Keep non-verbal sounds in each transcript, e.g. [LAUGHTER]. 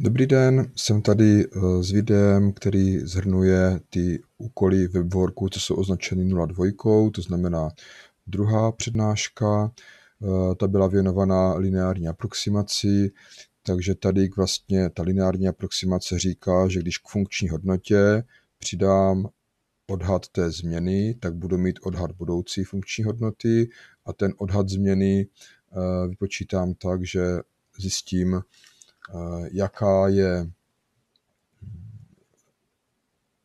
Dobrý den, jsem tady eh, s videem, který zhrnuje ty úkoly webworku, co jsou označeny 02, to znamená druhá přednáška. Eh, ta byla věnovaná lineární aproximaci, takže tady vlastně ta lineární aproximace říká, že když k funkční hodnotě přidám odhad té změny, tak budu mít odhad budoucí funkční hodnoty a ten odhad změny eh, vypočítám tak, že zjistím, Eh, jaká je mm,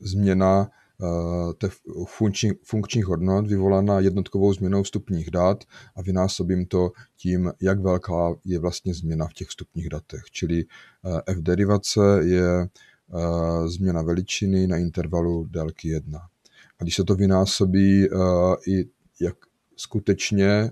změna eh, těch funkčních, funkčních hodnot vyvolaná jednotkovou změnou vstupních dat a vynásobím to tím, jak velká je vlastně změna v těch vstupních datech. Čili eh, f derivace je změna veličiny na intervalu délky 1. A když se to vynásobí i jak skutečně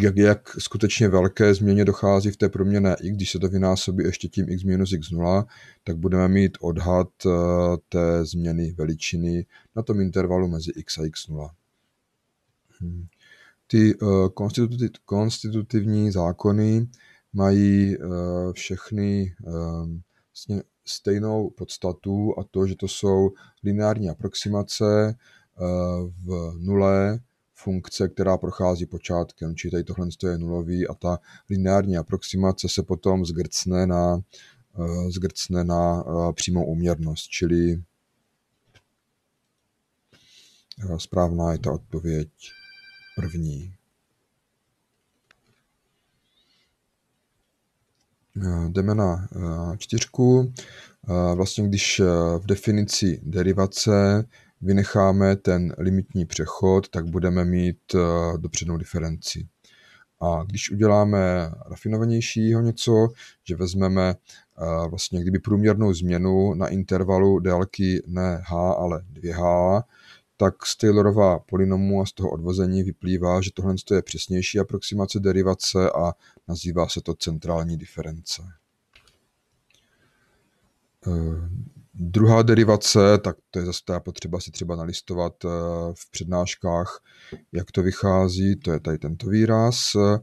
jak, jak skutečně velké změně dochází v té proměně i když se to vynásobí ještě tím x minus x 0, tak budeme mít odhad eh, té změny veličiny na tom intervalu mezi x a x0. Hmm. Ty eh, konstitutivní zákony mají eh, všechny stejnou podstatu a to, že to jsou lineární aproximace v nule funkce, která prochází počátkem, či tady tohle je nulový a ta lineární aproximace se potom zgrcne na, eh, zgrcne na eh, přímou úměrnost, čili eh, správná je ta odpověď první. Jdeme na čtyřku. Vlastně když v definici derivace vynecháme ten limitní přechod, tak budeme mít eh, dopřednou diferenci. A když uděláme rafinovanějšího něco, že vezmeme eh, vlastně kdyby průměrnou změnu na intervalu délky ne h, ale 2h, tak z Taylorova polynomu a z toho odvození vyplývá, že tohle je přesnější aproximace derivace a nazývá se to centrální diference. Eh, Druhá derivace, tak to je zase potřeba si třeba nalistovat eh, v přednáškách, jak to vychází, to je tady tento výraz. Eh,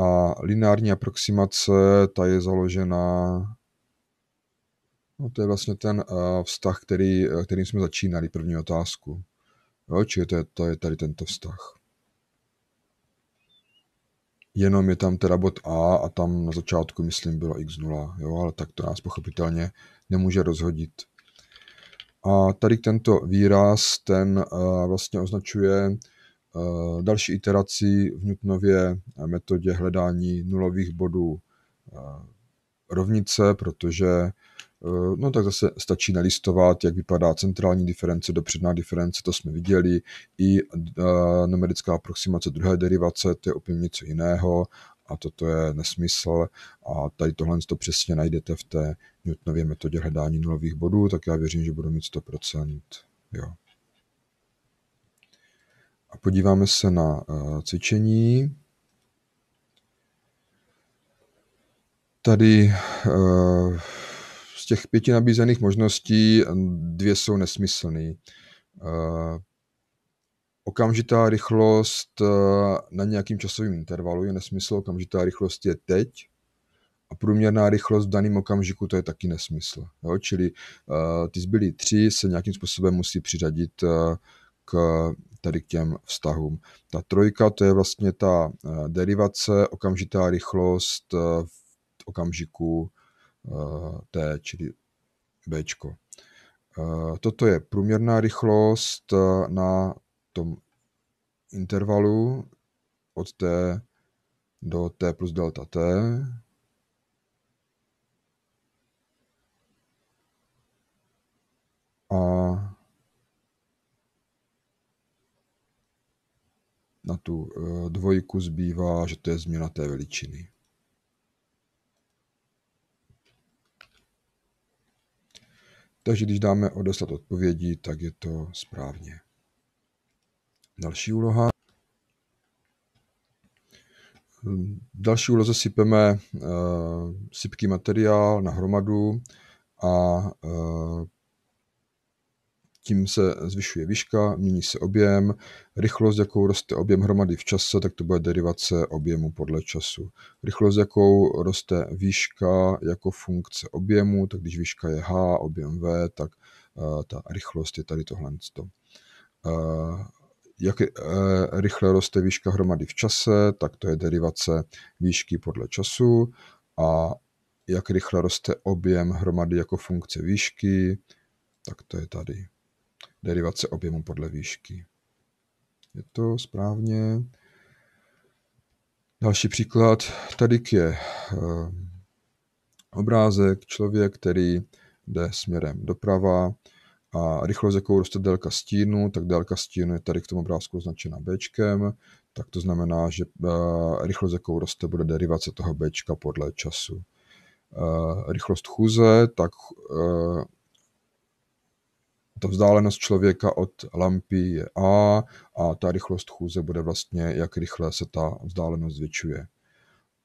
a lineární aproximace, ta je založena, no to je vlastně ten eh, vztah, který, kterým jsme začínali první otázku. Jo, čili to je, to je tady tento vztah jenom je tam teda bod A a tam na začátku, myslím, bylo x0, jo, ale tak to nás pochopitelně nemůže rozhodit. A tady tento výraz, ten eh, vlastně označuje eh, další iteraci v Newtonově eh, metodě hledání nulových bodů rovnice, protože Eh, no tak zase stačí nalistovat, jak vypadá centrální diference, dopředná diference, to jsme viděli, i eh, numerická aproximace druhé derivace, to je opět něco jiného a toto je nesmysl a tady tohle to přesně najdete v té Newtonově metodě hledání nulových bodů, tak já věřím, že budu mít 100%. Jo. A podíváme se na eh, cvičení. Tady z těch pěti nabízených možností dvě jsou nesmyslné. Eh, okamžitá rychlost eh, na nějakým časovém intervalu je nesmysl, okamžitá rychlost je teď a průměrná rychlost v daném okamžiku to je taky nesmysl. Jo? Čili eh, ty zbylí tři se nějakým způsobem musí přiřadit k tady k těm vztahům. Ta trojka to je vlastně ta derivace, okamžitá rychlost v okamžiku Eh, T, čili B. Eh, toto je průměrná rychlost eh, na tom intervalu od T do T plus delta T. A na tu dvojku zbývá, že to je změna té veličiny. Takže když dáme odeslat odpovědi, tak je to správně. Další úloha. V další úloze sypeme eh, sypký materiál na hromadu a eh, tím se zvyšuje výška, mění se objem, rychlost, jakou roste objem hromady v čase, tak to bude derivace objemu podle času. Rychlost, jakou roste výška jako funkce objemu, tak když výška je h, objem v, tak eh, ta rychlost je tady tohle. Eh, jak eh, rychle roste výška hromady v čase, tak to je derivace výšky podle času a jak rychle roste objem hromady jako funkce výšky, tak to je tady derivace objemu podle výšky. Je to správně. Další příklad. Tady je eh, obrázek, člověk, který jde směrem doprava a rychlost, jakou roste délka stínu, tak délka stínu je tady k tomu obrázku označena B, tak to znamená, že eh, rychlost, jakou roste, bude derivace toho B podle času. Eh, rychlost chůze, tak ta vzdálenost člověka od lampy je A a ta rychlost chůze bude vlastně, jak rychle se ta vzdálenost zvětšuje.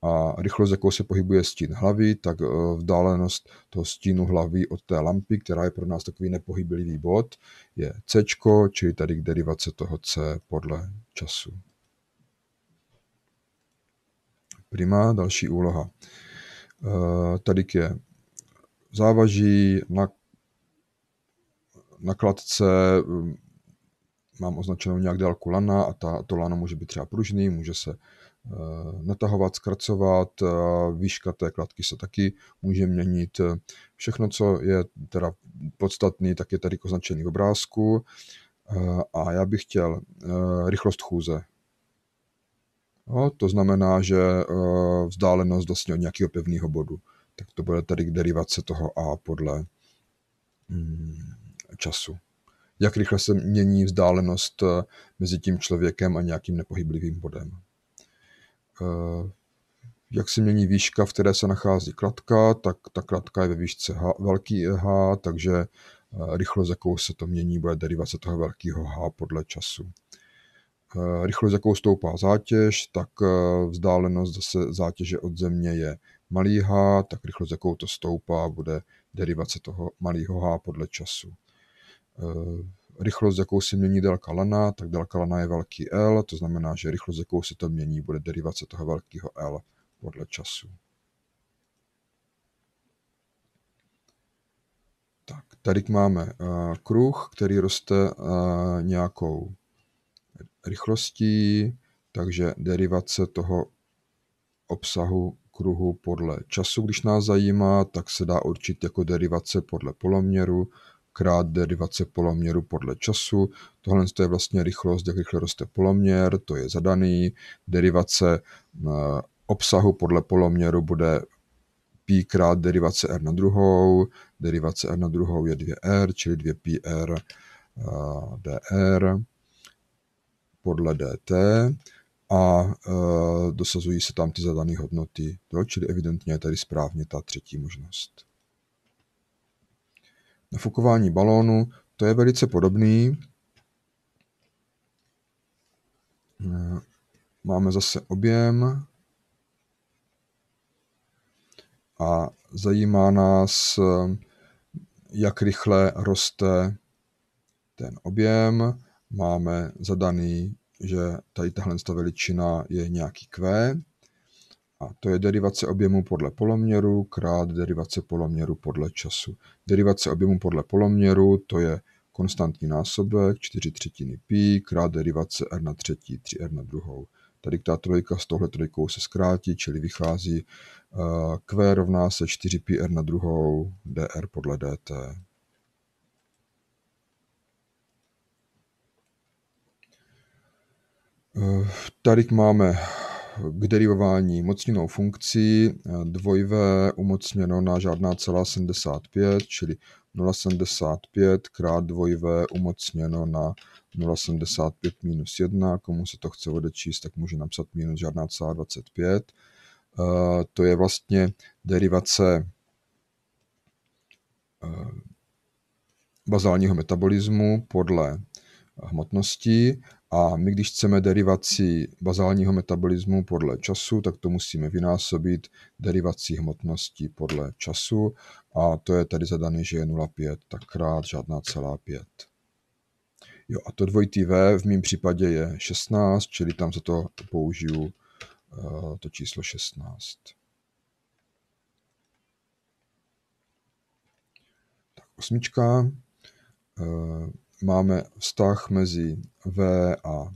A rychlost, jakou se pohybuje stín hlavy, tak eh, vzdálenost toho stínu hlavy od té lampy, která je pro nás takový nepohyblivý bod, je C, čili tady derivace toho C podle času. Prima, další úloha. Eh, tady je závaží na nakladce um, mám označenou nějak délku lana a ta, to lano může být třeba pružný, může se eh, natahovat, zkracovat, eh, výška té kladky se taky může měnit. Všechno, co je teda podstatný, tak je tady označený v obrázku. Eh, a já bych chtěl rychlost chůze. No, to znamená, že vzdálenost vlastně od nějakého pevného bodu. Tak to bude tady derivace toho A podle hmm času. Jak rychle se mění vzdálenost eh, mezi tím člověkem a nějakým nepohyblivým bodem. Eh, jak se mění výška, v které se nachází kratka, tak ta kratka je ve výšce h, velký h, takže eh, rychlost, jakou se to mění, bude derivace toho velkého h podle času rychlost, jakou stoupá zátěž, tak vzdálenost zase zátěže od země je malý h, tak rychlost, jakou to stoupá, bude derivace toho malého h podle času. Eh, rychlost, jakou si mění délka lana, tak délka lana je velký L, to znamená, že rychlost, jakou se to mění, bude derivace toho velkého L podle času. Tak, tady máme eh, kruh, který roste eh, nějakou rychlostí, takže derivace toho obsahu kruhu podle času, když nás zajímá, tak se dá určit jako derivace podle poloměru, krát derivace poloměru podle času. Tohle je vlastně rychlost, jak rychle roste poloměr, to je zadaný. Derivace eh, obsahu podle poloměru bude pi krát derivace r na druhou. Derivace r na druhou je 2r, čili 2πr eh, dr podle dt a eh, dosazují se tam ty zadané hodnoty, jo? čili evidentně je tady správně ta třetí možnost nafukování balónu, to je velice podobný. Eh, máme zase objem a zajímá nás, eh, jak rychle roste ten objem. Máme zadaný, že tady tahle veličina je nějaký Q a to je derivace objemu podle poloměru krát derivace poloměru podle času. Derivace objemu podle poloměru to je konstantní násobek 4 třetiny pi krát derivace r na třetí 3r na druhou. Tady ta trojka s tohle trojkou se zkrátí, čili vychází eh, q rovná se 4 pi r na druhou dr podle dt. Eh, tady máme k derivování mocninou funkcí eh, dvojvé umocněno na žádná celá 75, čili 0,75 krát dvojvé umocněno na 0,75 minus 1. Komu se to chce odečíst, tak může napsat minus žádná celá 25. Eh, to je vlastně derivace eh, bazálního metabolismu podle hmotnosti a my, když chceme derivaci bazálního metabolismu podle času, tak to musíme vynásobit derivací hmotnosti podle času a to je tady zadané, že je 0,5, tak krát žádná celá 5. Jo, a to dvojitý V v mém případě je 16, čili tam za to použiju eh, to číslo 16. Tak osmička. Eh, máme vztah mezi V a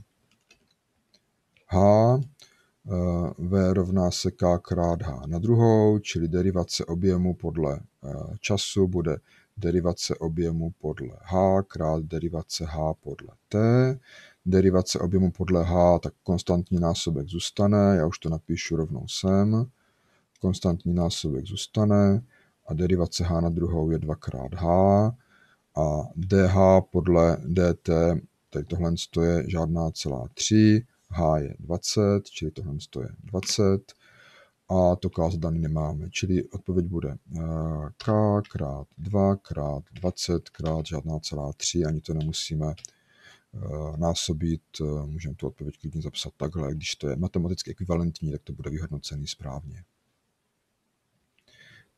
H. Eh, v rovná se K krát H na druhou, čili derivace objemu podle eh, času bude derivace objemu podle H krát derivace H podle T. Derivace objemu podle H, tak konstantní násobek zůstane, já už to napíšu rovnou sem. Konstantní násobek zůstane a derivace H na druhou je 2 krát H a dH podle dt, tady tohle je žádná celá 3, h je 20, čili tohle je 20 a to k zadaný nemáme, čili odpověď bude eh, k krát 2 krát 20 krát žádná celá 3, ani to nemusíme eh, násobit, eh, můžeme tu odpověď klidně zapsat takhle, když to je matematicky ekvivalentní, tak to bude vyhodnocený správně.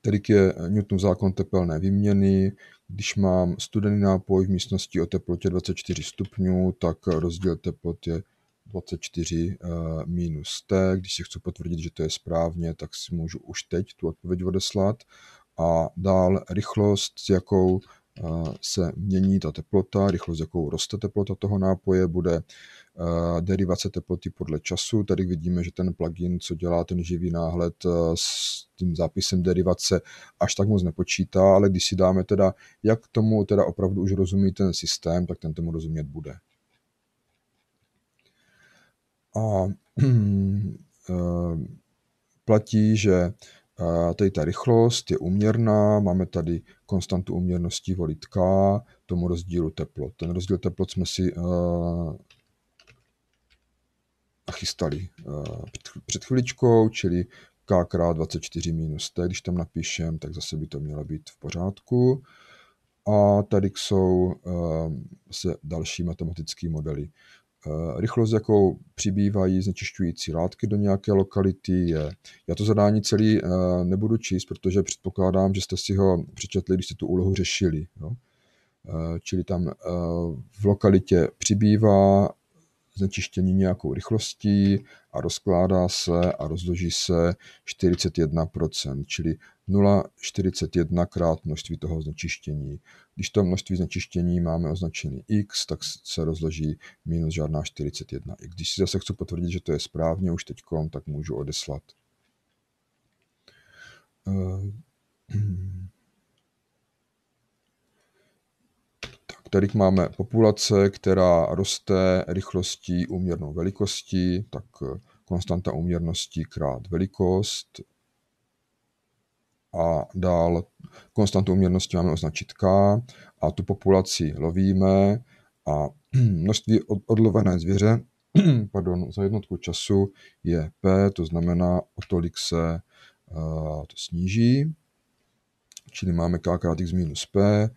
Tedy je eh, Newtonův zákon tepelné výměny. Když mám studený nápoj v místnosti o teplotě 24 stupňů, tak eh, rozdíl teplot je 24 eh, minus T. Když si chci potvrdit, že to je správně, tak si můžu už teď tu odpověď odeslat. A dál rychlost, s jakou se mění ta teplota, rychlost, jakou roste teplota toho nápoje, bude derivace teploty podle času. Tady vidíme, že ten plugin, co dělá ten živý náhled s tím zápisem derivace, až tak moc nepočítá, ale když si dáme teda, jak tomu teda opravdu už rozumí ten systém, tak ten tomu rozumět bude. A [CLEARS THROAT] platí, že tady ta rychlost je uměrná, máme tady konstantu uměrnosti volit k tomu rozdílu teplot. Ten rozdíl teplot jsme si uh, eh, chystali uh, eh, před chviličkou, čili k krát 24 minus t, když tam napíšem, tak zase by to mělo být v pořádku. A tady jsou uh, se další matematické modely. Eh, rychlost, jakou přibývají znečišťující látky do nějaké lokality, je. Já to zadání celý eh, nebudu číst, protože předpokládám, že jste si ho přečetli, když jste tu úlohu řešili. Jo? Eh, čili tam v lokalitě přibývá znečištění nějakou rychlostí a rozkládá se a rozloží se 41%, čili 0,41 krát množství toho znečištění. Když to množství znečištění máme označený x, tak se rozloží minus žádná 41. I když si zase chci potvrdit, že to je správně už teď, tak můžu odeslat. Uh, [CLEARS THROAT] kterých máme populace, která roste rychlostí úměrnou velikosti, tak eh, konstanta úměrnosti krát velikost. A dál konstantu úměrnosti máme označit K a tu populaci lovíme a [CLEARS THROAT] množství odlovené zvěře [CLEARS THROAT] pardon, za jednotku času je P, to znamená o tolik se eh, to sníží, čili máme K krát X minus P,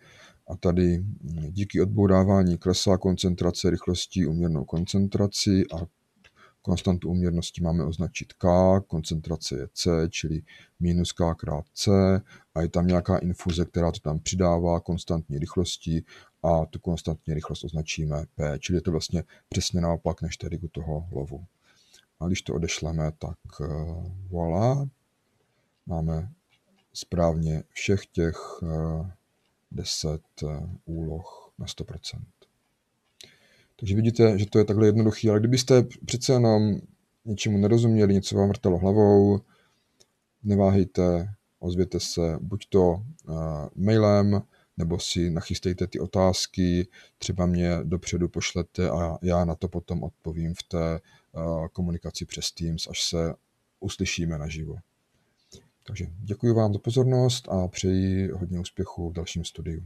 a tady mm, díky odbourávání klesá koncentrace rychlostí uměrnou koncentraci a konstantu uměrnosti máme označit K, koncentrace je C, čili minus K krát C a je tam nějaká infuze, která to tam přidává konstantní rychlosti a tu konstantní rychlost označíme P, čili je to vlastně přesně naopak než tady u toho lovu. A když to odešleme, tak eh, voilà, máme správně všech těch eh, 10 eh, úloh na 100%. Takže vidíte, že to je takhle jednoduchý, ale kdybyste přece jenom něčemu nerozuměli, něco vám vrtalo hlavou, neváhejte, ozvěte se buď to eh, mailem, nebo si nachystejte ty otázky, třeba mě dopředu pošlete a já na to potom odpovím v té eh, komunikaci přes Teams, až se uslyšíme naživo. Takže děkuji vám za pozornost a přeji hodně úspěchu v dalším studiu.